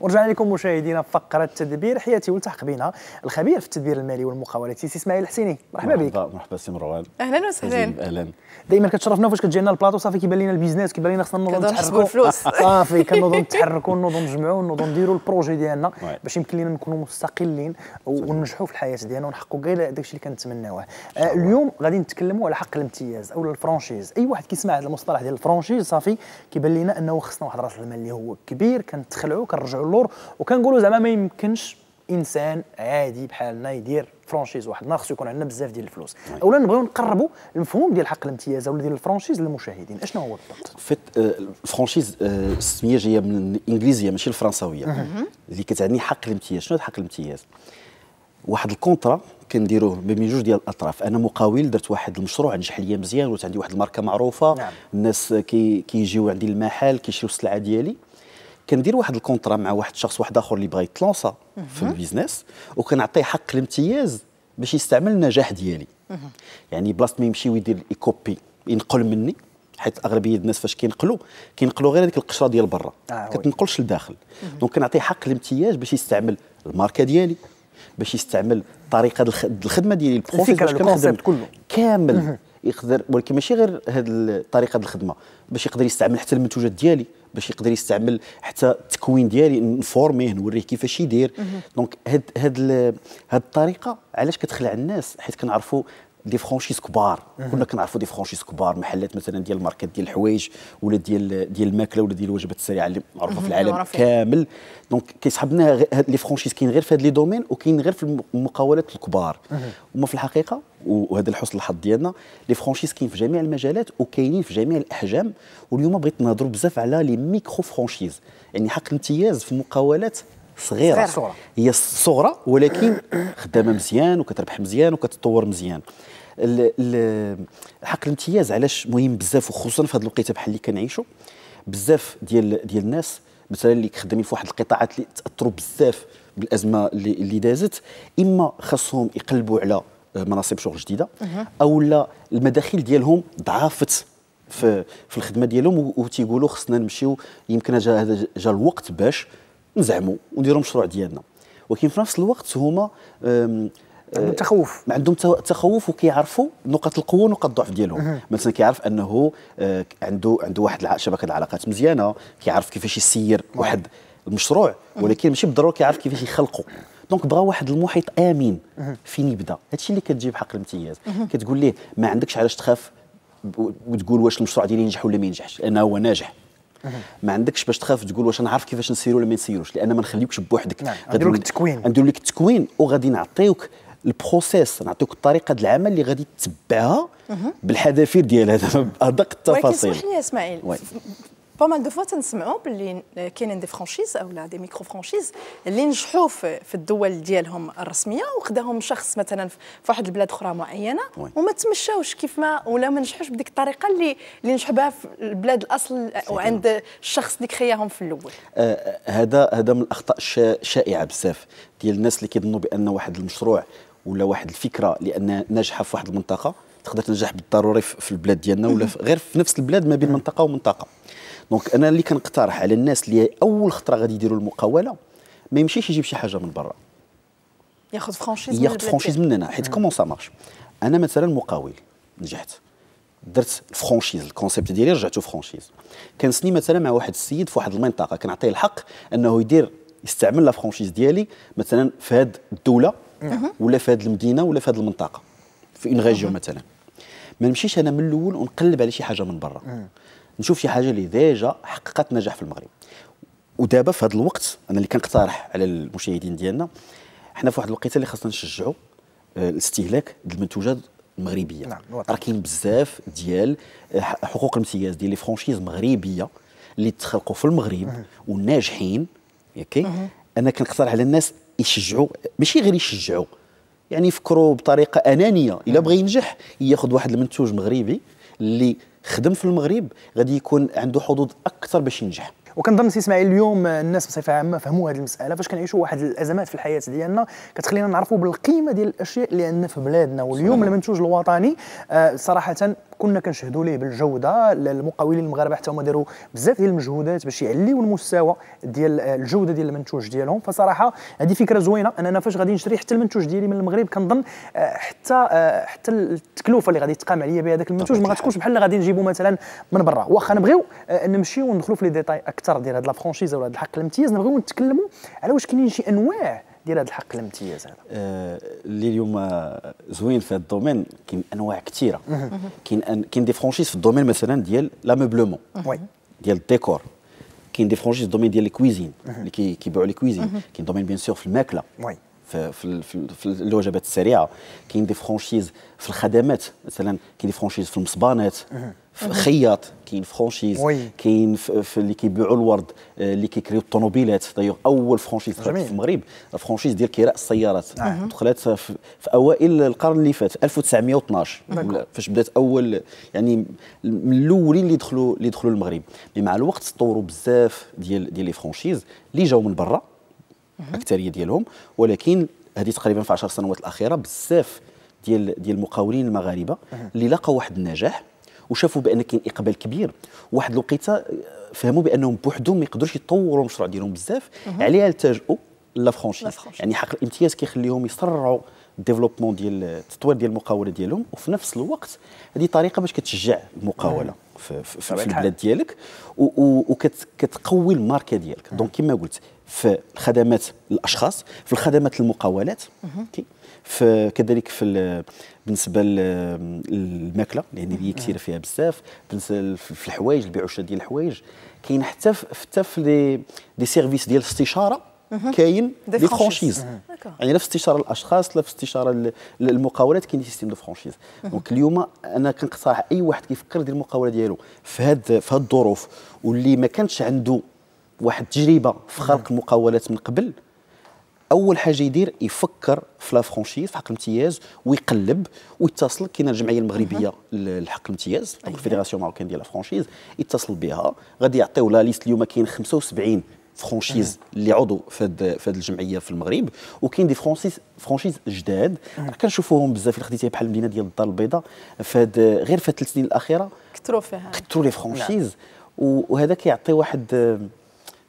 ورجعنا لكم مشاهدينا في فقره تدبير حياتي والتحق بنا الخبير في التدبير المالي والمقاولات سي اسماعيل الحسيني مرحبا بك مرحبا سي مروان اهلا وسهلا اهلا دائما كتشرفنا فاش كتجي لنا البلاطو صافي كيبان لنا البيزنس كيبان لنا خصنا نوضوا نتحركوا صافي كنوضوا نتحركوا نوضوا نجمعوا نوضوا نديروا البروجي ديالنا باش يمكن لنا نكونوا مستقلين وننجحوا في الحياه ديالنا ونحققوا كاع الشيء اللي كنتمناوه آه، اليوم غادي نتكلموا على حق الامتياز او الفرانشيز اي واحد كيسمع هذا المصطلح ديال الفرانشيز صافي كيبان لنا انه خصنا واحد راس المال اللي هو كبير كنتخلعوا كنرجعوا اللور وكنقولوا زعما ما يمكنش انسان عادي بحالنا يدير فرانشيز وحدنا خصو يكون عندنا بزاف ديال الفلوس اولا نبغيو نقربوا المفهوم ديال حق الامتياز ولا ديال الفرانشيز للمشاهدين اشنو هو بالضبط فيت آه، الفرانشيز آه، السميه جايه من الانجليزيه ماشي الفرنسويه اللي كتعني حق الامتياز شنو حق الامتياز واحد الكونترا كنديروه ما بين جوج ديال الاطراف انا مقاول درت واحد المشروع نجح ليا مزيان ولات عندي واحد الماركه معروفه نعم. الناس كي كيجيو عندي المحل كيشريو السلعه ديالي كندير واحد الكونترا مع واحد الشخص واحد اخر اللي بغى يتلونسا في البيزنس وكنعطيه حق الامتياز باش يستعمل النجاح ديالي يعني بلاصه ما يمشي ويدير ايكوبي ينقل مني حيت اغلبيه الناس فاش كينقلوا كينقلوا غير هذيك القشره ديال برا آه كتنقلش لداخل دونك كنعطيه حق الامتياز باش يستعمل الماركه ديالي باش يستعمل طريقه الخدمه ديالي البروسيس الفكره كامل يقدر ولكن ماشي غير هذه طريقه الخدمه باش يقدر يستعمل حتى المنتوجات ديالي باش يقدر يستعمل حتى التكوين ديالي نفورميه نوريه كيفاش يدير دونك هاد هاد هاد الطريقه علاش كتخلع الناس حيت كنعرفوا دي فرانشيز كبار كنا كنعرفوا دي فرانشيز كبار محلات مثلا ديال الماركات ديال الحوايج ولا ديال ديال الماكله ولا ديال الوجبات السريعه اللي معروفه في العالم كامل دونك كيسحبنا لي فرانشيز كاين غير في هاد لي دومين وكاين غير في المقاولات الكبار وما في الحقيقه وهذا لحسن الحظ ديالنا لي فرانشيز كاين في جميع المجالات وكاينين في جميع الاحجام واليوم بغيت نهضروا بزاف على لي ميكرو فرانشيز يعني حق الامتياز في مقاولات صغيره صغيرة. هي صغرى ولكن خدامه مزيان وكتربح مزيان وكتطور مزيان حق الامتياز علاش مهم بزاف وخصوصا في هذه الوقيته بحال اللي كنعيشوا بزاف ديال ديال الناس مثلا اللي خدامين في واحد القطاعات اللي تاثروا بزاف بالازمه اللي, اللي دازت اما خاصهم يقلبوا على آه، مناصب شغل جديده او لا المداخيل ديالهم ضعفت في في الخدمه ديالهم وتيقولوا خصنا نمشيو يمكن جا جا الوقت باش نزعموا ونديروا المشروع ديالنا ولكن في نفس الوقت هما عندهم آه، تخوف عندهم تخوف وكيعرفوا نقط القوه ونقط الضعف ديالهم مثلا كيعرف انه آه، عنده عنده واحد شبكه العلاقات مزيانه كيعرف كيفاش يسير واحد المشروع ولكن ماشي بالضروره كيعرف كيفاش يخلقه دونك بغا واحد المحيط امين فين يبدا هادشي اللي كتجيب حق الامتياز كتقول ليه ما عندكش علاش تخاف وتقول واش المشروع ديالي ينجح ولا ما ينجحش لان هو ناجح ما عندكش باش تخاف تقول واش نعرف كيفاش نسير ولا ما نسيروش لان ما نخليوكش بوحدك نعم. نديرو لك التكوين نديرو لك التكوين وغادي نعطيوك البروسيس نعطيوك الطريقه د العمل اللي غادي تتبعها بالحذافير ديالها دابا بادق التفاصيل ولكن لي اسماعيل با مال دو فوا تنسمعوا باللي كاينين دي فرانشيز اولا دي ميكرو فرانشيز اللي نجحوا في الدول ديالهم الرسميه وخداهم شخص مثلا في واحد البلاد اخرى معينه وما تمشاوش كيف ما ولا ما نجحوش بديك الطريقه اللي اللي نجحوا بها في البلاد الاصل وعند الشخص اللي خياهم في الاول أه، أه، هذا آه هذا من الاخطاء الشائعه بزاف ديال الناس اللي كيظنوا بان واحد المشروع ولا واحد الفكره لان ناجحه في واحد المنطقه تقدر تنجح بالضروري في البلاد ديالنا ولا غير في نفس البلاد ما بين منطقه ومنطقه دونك انا اللي كنقترح على الناس اللي اول خطره غادي يديروا المقاوله ما يمشيش يجيب شي حاجه من برا ياخذ فرانشيز ياخذ فرانشيز مننا حيت كومون سا مارش انا مثلا مقاول نجحت درت الفرانشيز الكونسيبت ديالي رجعتو فرانشيز سني مثلا مع واحد السيد في واحد المنطقه كنعطيه الحق انه يدير يستعمل لا فرانشيز ديالي مثلا في هذه الدوله نعم. ولا في هذه المدينه ولا في هذه المنطقه في اون ريجيون مثلا ما نمشيش انا من الاول ونقلب على شي حاجه من برا نشوف شي حاجه اللي ديجا حققت نجاح في المغرب ودابا في هذا الوقت انا اللي كنقترح على المشاهدين ديالنا حنا في واحد الوقيته اللي خاصنا نشجعوا آه، الاستهلاك المنتوجات المغربيه نعم راه كاين بزاف ديال آه، حقوق الامتياز ديال لي فرانشيز مغربيه اللي تخلقوا في المغرب وناجحين ياكي انا كنقترح على الناس يشجعوا ماشي غير يشجعوا يعني يفكروا بطريقه انانيه الا بغى ينجح ياخذ واحد المنتوج مغربي اللي خدم في المغرب غادي يكون عنده حظوظ اكثر باش ينجح وكنظن سي اسماعيل اليوم الناس بصفه عامه فهموا هذه المساله فاش كنعيشوا واحد الازمات في الحياه ديالنا كتخلينا نعرفوا بالقيمه ديال الاشياء اللي عندنا في بلادنا واليوم المنتوج الوطني آه، صراحه كنا كنشهدوا ليه بالجوده المقاولين المغاربه حتى هما داروا بزاف ديال المجهودات باش يعليوا المستوى ديال آه، الجوده ديال المنتوج ديالهم فصراحه هذه فكره زوينه اننا فاش غادي نشري حتى المنتوج ديالي من المغرب كنظن آه، حتى حتى التكلفه اللي غادي تقام عليا بهذاك المنتوج ما غاتكونش بحال اللي غادي نجيبه مثلا من برا واخا نبغيو نمشيو وندخلوا في لي ديتاي اكثر الاثر ديال هذه لا فرانشيز ولا هذا الحق الامتياز نبغيو نتكلموا على واش كاينين شي انواع ديال هذا الحق الامتياز هذا أه، اللي اليوم زوين في هذا الدومين كاين انواع كثيره كاين كاين دي فرانشيز في الدومين مثلا ديال لاموبلومون ديال الديكور كاين دي فرانشيز في الدومين ديال الكويزين اللي كيبيعوا لي كويزين كاين دومين بيان سور في الماكله في, في, في الوجبات السريعه كاين دي فرانشيز في الخدمات مثلا كاين دي فرانشيز في المصبانات في خياط كاين فرانشيز كاين في اللي كيبيعوا الورد آه، اللي كيكريو الطوموبيلات دايوغ اول فرانشيز في المغرب فرانشيز ديال كراء السيارات نعم. دخلت في, اوائل القرن اللي فات 1912 فاش بدات اول يعني من الاولين اللي دخلوا اللي دخلوا المغرب مي مع الوقت تطوروا بزاف ديال ديال لي فرانشيز اللي جاو من برا الاكثريه ديالهم ولكن هذه تقريبا في 10 سنوات الاخيره بزاف ديال ديال المقاولين المغاربه اللي لقوا واحد النجاح وشافوا بان كاين اقبال كبير واحد الوقيته آه، فهموا بانهم بوحدهم ما يقدروش يطوروا المشروع ديالهم بزاف عليها التجؤوا لا فرانشيز يعني حق الامتياز كيخليهم يسرعوا الديفلوبمون ديال التطوير آه، ديال المقاوله ديالهم وفي نفس الوقت هذه طريقه باش كتشجع المقاوله في, في, في البلاد ديالك وكتقوي الماركه ديالك دونك كما قلت في الخدمات الاشخاص في الخدمات المقاولات كذلك في بالنسبه للماكله يعني هي كثيره فيها بزاف بالنسبه في الحوايج البيع والشراء ديال الحوايج كاين حتى حتى في لي دي سيرفيس ديال الاستشاره كاين دي فرانشيز يعني لا في استشاره الاشخاص لا في استشاره المقاولات كاين سيستيم دو فرانشيز دونك اليوم انا كنقترح اي واحد كيفكر يدير المقاوله ديالو في هاد في هاد الظروف واللي ما كانش عنده واحد التجربه في خلق المقاولات من قبل اول حاجه يدير يفكر في لا فرانشيز في حق الامتياز ويقلب ويتصل كاينه الجمعيه المغربيه لحق الامتياز أيوة. الفيدراسيون ماروكين ديال لا فرانشيز يتصل بها غادي يعطيو لا ليست اليوم كاين 75 فرانشيز اللي عضو في هذه الجمعيه في المغرب وكاين دي فرانشيز فرانشيز جداد كنشوفوهم بزاف اللي خديتيه بحال المدينه ديال الدار البيضاء فهاد غير في الثلاث سنين الاخيره كثروا فيها كثروا لي فرانشيز نعم. وهذا كيعطي واحد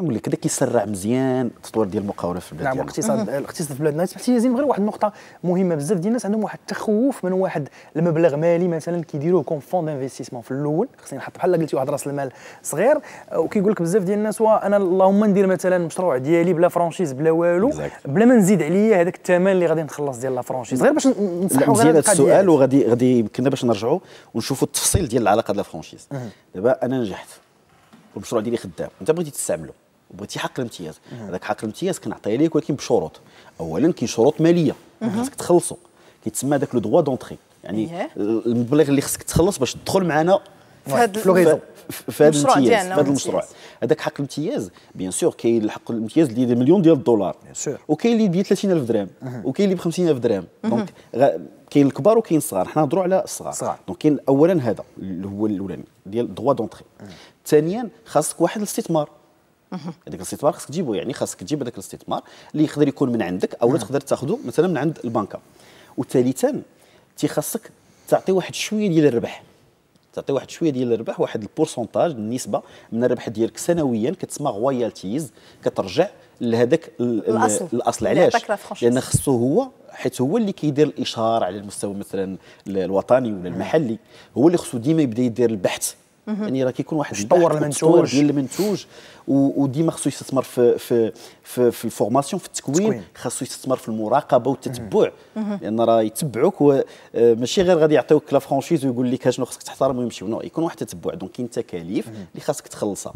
تنقول لك هذا كيسرع مزيان التطور ديال المقاوله في البلاد نعم الاقتصاد الاقتصاد في بلادنا سمحتي زين غير واحد النقطه مهمه بزاف ديال الناس عندهم واحد التخوف من واحد المبلغ مالي مثلا كيديروه كون فون دانفيستيسمون في الاول خصني نحط بحال قلتي واحد راس المال صغير وكيقول لك بزاف ديال الناس وانا اللهم ندير مثلا مشروع ديالي بلا فرانشيز بلا والو بلا ما نزيد عليا هذاك الثمن اللي غادي نخلص ديال لا فرانشيز غير باش نصحوا غير هذا السؤال وغادي غادي يمكننا باش نرجعوا ونشوفوا التفصيل ديال العلاقه ديال الفرانشيز دابا انا نجحت المشروع ديالي خدام انت بغيتي تستعمله وبغيتي حق الامتياز هذاك حق الامتياز كنعطيه ليك ولكن بشروط اولا كاين شروط ماليه خاصك تخلصو كيتسمى هذاك لو دوا دونتري يعني إيه. المبلغ اللي خاصك تخلص باش تدخل معنا في هذا في هذا الامتياز في هذا المشروع هذاك حق الامتياز بيان سور كاين حق الامتياز اللي ديال مليون ديال الدولار وكاين اللي ب 30000 درهم وكاين اللي ب 50000 درهم دونك كاين الكبار وكاين الصغار حنا نهضروا على الصغار دونك كاين اولا هذا اللي هو الاولاني ديال دوا دونتري ثانيا خاصك واحد الاستثمار هذاك الاستثمار خاصك تجيبه يعني خاصك تجيب هذاك الاستثمار اللي يقدر يكون من عندك او نعم. تقدر تاخذه مثلا من عند البنكه وثالثا خاصك تعطي واحد شويه ديال الربح تعطي واحد شويه ديال الربح واحد البورسونتاج النسبه من الربح ديالك سنويا كتسمى رويالتيز كترجع لهذاك الاصل الاصل يعني علاش لان خصو هو حيت هو اللي كيدير الاشهار على المستوى مثلا الوطني ولا نعم. المحلي هو اللي خصو ديما يبدا يدير البحث يعني راه كيكون واحد الدور المنتوج ديال المنتوج وديما خصو يستثمر في في في, في الفورماسيون في التكوين خصو يستثمر في المراقبه والتتبع لان راه يتبعوك آه، ماشي غير غادي يعطيوك لا فرانشيز ويقول لك اشنو خصك تحترم ويمشي نو يكون واحد التتبع دونك كاين تكاليف اللي خاصك تخلصها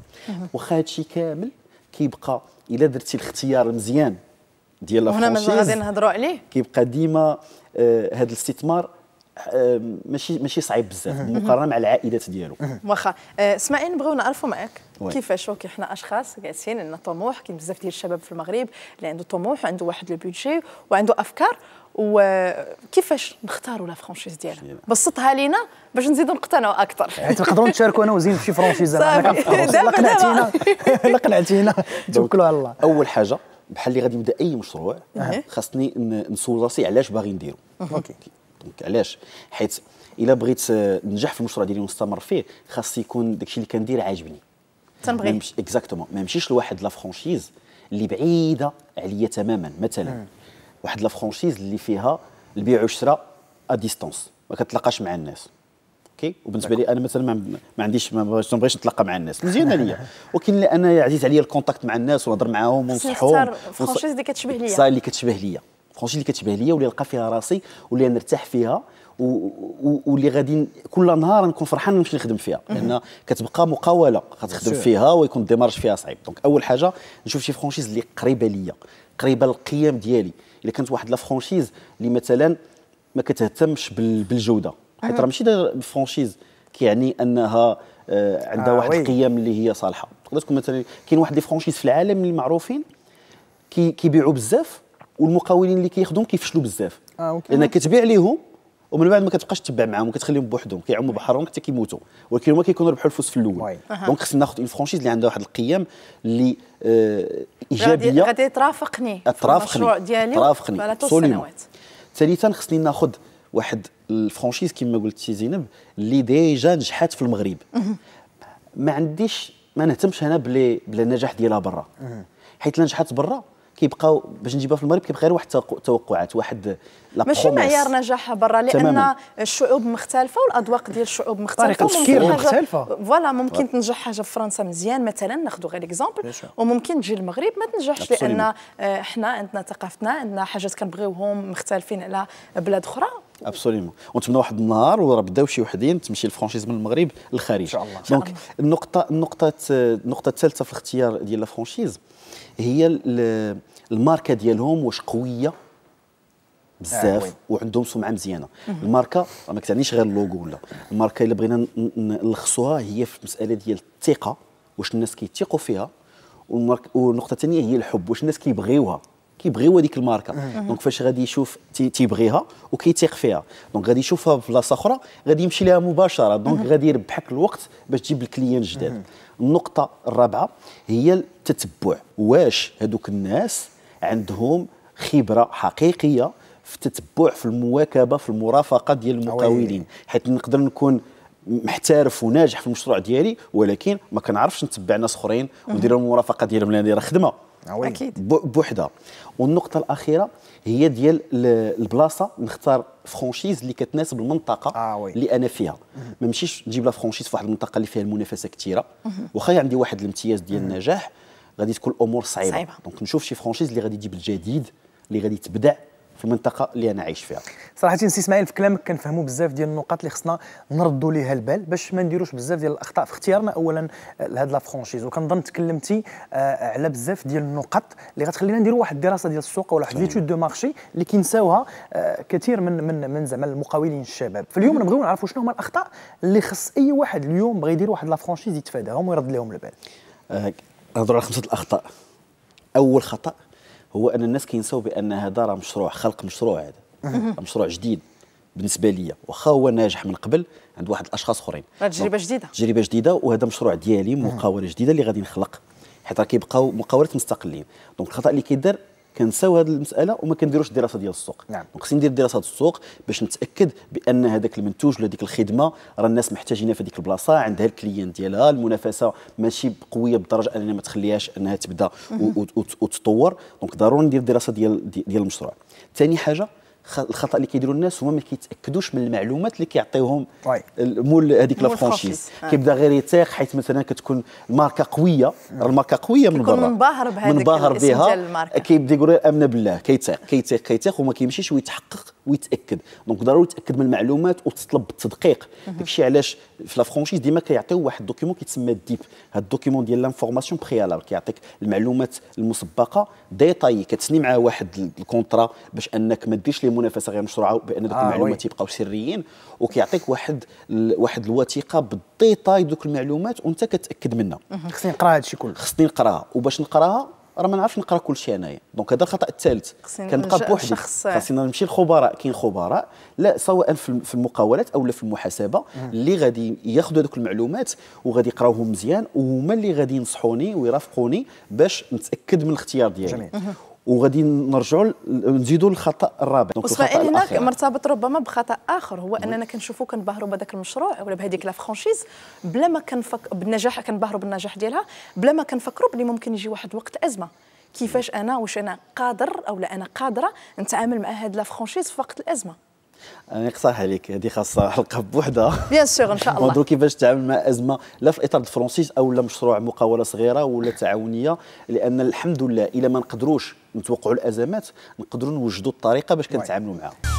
واخا هادشي كامل كيبقى الا درتي الاختيار مزيان ديال لا فرانشيز هنا غادي نهضروا عليه كيبقى ديما هذا آه، الاستثمار ماشي ماشي صعيب بزاف مقارنه مع العائلات ديالو واخا أه، اسماعيل نبغيو نعرفوا معاك كيفاش اوكي حنا اشخاص جالسين عندنا طموح كاين بزاف ديال الشباب في المغرب اللي عنده طموح وعنده واحد البودجي وعنده افكار وكيفاش نختاروا لا فرانشيز ديالها بسطها لينا باش نزيدوا نقتنعوا اكثر يعني تقدروا تشاركوا انا وزين في شي فرانشيز انا قنعتينا لا قنعتينا توكلوا على الله اول حاجه بحال اللي غادي نبدا اي مشروع خاصني نسول راسي علاش باغي نديرو اوكي دونك علاش حيت الا بغيت ننجح آه، في المشروع ديالي ونستمر فيه خاص يكون داكشي اللي كندير عاجبني تنبغي اكزاكتومون ما نمشيش لواحد لا فرانشيز اللي بعيده عليا تماما مثلا مم. واحد لا فرانشيز اللي فيها البيع والشراء ا ديستونس ما كتلاقاش مع الناس اوكي وبالنسبه لي انا مثلا ما عنديش ما بغيتش نتلاقى مع الناس مزيانه عليا ولكن انا عزيز عليا الكونتاكت مع الناس ونهضر معاهم ونصحهم فرانشيز اللي كتشبه ليا اللي كتشبه ليا الفرانشيز اللي كتبان ليا واللي نلقى فيها راسي واللي نرتاح فيها واللي غادي كل نهار نكون فرحان نمشي نخدم فيها لان كتبقى مقاوله غتخدم فيها ويكون الديمارش فيها صعيب دونك اول حاجه نشوف شي فرانشيز اللي قريبه ليا قريبه للقيم ديالي الا كانت واحد لا فرانشيز اللي مثلا ما كتهتمش بالجوده حيت راه ماشي داير فرانشيز كيعني انها آه، عندها آه واحد القيم اللي هي صالحه تقدر تكون مثلا كاين واحد لي فرانشيز في العالم اللي معروفين كيبيعوا بزاف والمقاولين اللي كيخدموا كيفشلوا بزاف آه، أوكي. لان كتبيع ليهم ومن بعد ما كتبقاش تبع معاهم وكتخليهم بوحدهم كيعموا بحرهم حتى كيموتوا ولكن هما كيكونوا ربحوا الفلوس في الاول دونك خصنا ناخذ اون فرانشيز اللي عندها واحد القيم اللي آه ايجابيه غادي ترافقني ترافقني ديالي ترافقني سنوات ثالثا خصني ناخذ واحد الفرانشيز كما قلت سي زينب اللي ديجا نجحات في المغرب ما عنديش ما نهتمش انا بلي بلا النجاح ديالها برا حيت لا برا كيبقاو باش نجيبها في المغرب كيبقى غير واحد توقعات واحد لا ماشي معيار نجاحها برا لان تماماً. الشعوب مختلفه والاذواق ديال الشعوب مختلفه طريقه التفكير مختلفه فوالا ممكن تنجح حاجه في فرنسا مزيان مثلا ناخذ غير اكزومبل وممكن تجي المغرب ما تنجحش لان آه، حنا عندنا ثقافتنا عندنا حاجات كنبغيوهم مختلفين على بلاد اخرى ابسوليمون ونتمنى واحد النهار وراه بداو شي وحدين تمشي الفرانشيز من المغرب للخارج ان شاء الله دونك النقطه النقطه النقطه الثالثه في الاختيار ديال الفرانشيز هي الماركه ديالهم واش قويه بزاف آه، وعندهم سمعه مزيانه الماركه ما كتعنيش غير اللوغو ولا الماركه الا بغينا نلخصوها هي في المساله ديال الثقه واش الناس كيتيقوا فيها والنقطه الثانيه هي الحب واش الناس كيبغيوها كيبغيو هذيك الماركه دونك فاش غادي يشوف تيبغيها وكيثيق فيها دونك غادي يشوفها في بلاصه اخرى غادي يمشي لها مباشره دونك غادي يربحك الوقت باش تجيب الكليان جداد النقطه الرابعه هي التتبع واش هذوك الناس عندهم خبره حقيقيه في التتبع في المواكبه في المرافقه ديال المقاولين حيت نقدر نكون محترف وناجح في المشروع ديالي ولكن ما كنعرفش نتبع ناس اخرين وندير المرافقه ديالهم لان راه خدمه اكيد بوحدها والنقطه الاخيره هي ديال البلاصه نختار فرانشيز اللي كتناسب المنطقه آه وي. اللي انا فيها ما نمشيش نجيب لا فرانشيز في واحد المنطقه اللي فيها المنافسه كثيره واخا عندي واحد الامتياز ديال النجاح غادي تكون الامور صعيبه, صعيبة. دونك نشوف شي فرانشيز اللي غادي تجيب الجديد اللي غادي تبدع في المنطقه اللي انا عايش فيها صراحه سي اسماعيل في كلامك كنفهموا بزاف ديال النقاط اللي خصنا نردوا ليها البال باش ما نديروش بزاف ديال الاخطاء في اختيارنا اولا آه، لهاد لا فرانشيز وكنظن تكلمتي آه على بزاف ديال النقط اللي غتخلينا نديروا واحد الدراسه ديال السوق ولا واحد ليتود دو مارشي اللي كينساوها آه كثير من من من زعما المقاولين الشباب فاليوم نبغيو نعرفوا شنو هما الاخطاء اللي خص اي واحد اليوم بغى يدير واحد لا فرانشيز يتفاداهم ويرد لهم البال آه، نهضروا على خمسه الاخطاء اول خطا هو ان الناس كينساو بان هذا راه مشروع خلق مشروع هذا مشروع جديد بالنسبه ليا واخا هو ناجح من قبل عند واحد الاشخاص اخرين تجربه جديده تجربه جديده وهذا مشروع ديالي مقاوله جديده اللي غادي نخلق حيت راه كيبقاو مقاولات مستقلين دونك الخطا اللي كيدار كنساو هذه المساله وما كنديروش الدراسه ديال السوق نعم خصني ندير دراسه السوق باش نتاكد بان هذاك المنتوج ولا ديك الخدمه راه الناس محتاجينها في ديك البلاصه عندها الكليان ديالها المنافسه ماشي قويه بالدرجه اننا ما تخليهاش انها تبدا وتطور دونك ضروري ندير دراسه ديال ديال المشروع ثاني حاجه الخطا اللي كيديروا الناس هما ما كيتاكدوش من المعلومات اللي كيعطيوهم طيب. مول هذيك لا فرانشيز آه. كيبدا غير يتيق حيت مثلا كتكون الماركه قويه الماركه قويه من برا منباهر بها كيبدا يقول امن بالله كيتيق كيتيق كيتيق وما كيمشيش ويتحقق ويتاكد دونك ضروري يتاكد من المعلومات وتطلب التدقيق داكشي علاش في لا فرونشيز ديما كيعطيو واحد الدوكيمون كيتسمى الديب هاد الدوكيمون ديال لانفورماسيون بريالاب كيعطيك المعلومات المسبقه ديتاي كتسني معاه واحد الكونترا باش انك ما ديرش ليه منافسه غير مشروعه بان ديك آه المعلومات يبقاو سريين وكيعطيك واحد ال... واحد الوثيقه بالديتاي دوك المعلومات وانت كتاكد منها خصني نقرا هادشي كله خصني نقراها وباش نقراها راه ما نعرفش نقرا كل شيء انايا دونك هذا الخطا الثالث كنبقى بوحدي خاصنا نمشي لخبراء كاين خبراء لا سواء في المقاولات او في المحاسبه اللي غادي ياخذوا هذوك المعلومات وغادي يقراوهم مزيان وهما اللي غادي ينصحوني ويرافقوني باش نتاكد من الاختيار ديالي وغادي نرجعوا نزيدوا الخطا الرابع اسرائيل هناك مرتبط ربما بخطا اخر هو اننا كنشوفوا كنبهروا بهذاك المشروع ولا بهذيك لا فرانشيز بلا ما كنفك بالنجاح كنبهروا بالنجاح ديالها بلا ما كنفكروا بلي ممكن يجي واحد الوقت ازمه كيفاش انا واش انا قادر او لا انا قادره نتعامل مع هاد لا فرانشيز في وقت الازمه انا قصاح عليك هذه خاصه حلقه بوحدها بيان سور ان شاء الله نهضروا كيفاش تتعامل مع ازمه لا في اطار الفرونسيس او لا مشروع مقاوله صغيره ولا تعاونيه لان الحمد لله الا ما نقدروش نتوقعوا الازمات نقدروا نوجدوا الطريقه باش كنتعاملوا معها